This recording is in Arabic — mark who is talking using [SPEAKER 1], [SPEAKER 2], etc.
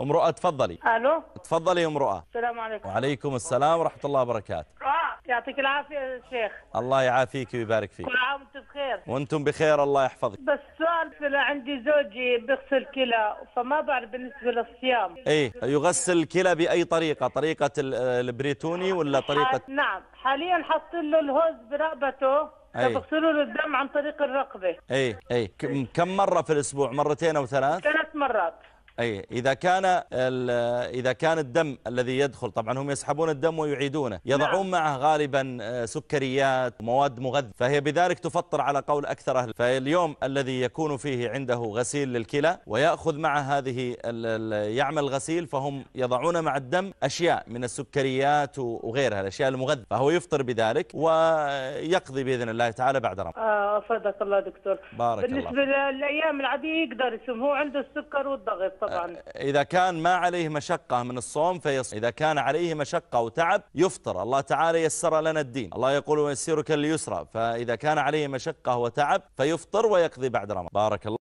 [SPEAKER 1] ام رؤى تفضلي الو تفضلي ام رؤى
[SPEAKER 2] السلام عليكم
[SPEAKER 1] وعليكم السلام ورحمه الله وبركاته رؤى
[SPEAKER 2] آه، يعطيك العافيه يا شيخ
[SPEAKER 1] الله يعافيك ويبارك فيك كل
[SPEAKER 2] عام وانتم بخير
[SPEAKER 1] وانتم بخير الله يحفظك بس
[SPEAKER 2] سؤال في عندي زوجي بيغسل كلى فما بعرف بالنسبه للصيام
[SPEAKER 1] ايه يغسل الكلى باي طريقه طريقه البريتوني ولا طريقه
[SPEAKER 2] نعم حاليا حاطين له الهوز برقبته إيه. فبغسلوا له الدم عن طريق الرقبه
[SPEAKER 1] ايه ايه كم مره في الاسبوع مرتين او ثلاث
[SPEAKER 2] ثلاث مرات
[SPEAKER 1] أي إذا كان إذا كان الدم الذي يدخل طبعا هم يسحبون الدم ويعيدونه يضعون نعم. معه غالبا آه، سكريات مواد مغذية فهي بذلك تفطر على قول أكثر أهل فاليوم الذي يكون فيه عنده غسيل للكلى ويأخذ مع هذه يعمل غسيل فهم يضعون مع الدم أشياء من السكريات وغيرها الأشياء المغذية فهو يفطر بذلك ويقضي بإذن الله تعالى بعد رمضان
[SPEAKER 2] آه، أفادك الله دكتور
[SPEAKER 1] بارك بالنسبة بالنسبة
[SPEAKER 2] للأيام العادية يقدر يسم هو عنده السكر والضغط طبعا
[SPEAKER 1] إذا كان ما عليه مشقة من الصوم فيصوم إذا كان عليه مشقة وتعب يفطر الله تعالى يسر لنا الدين الله يقول ويسيرك اليسرى فإذا كان عليه مشقة وتعب فيفطر ويقضي بعد رمضان بارك الله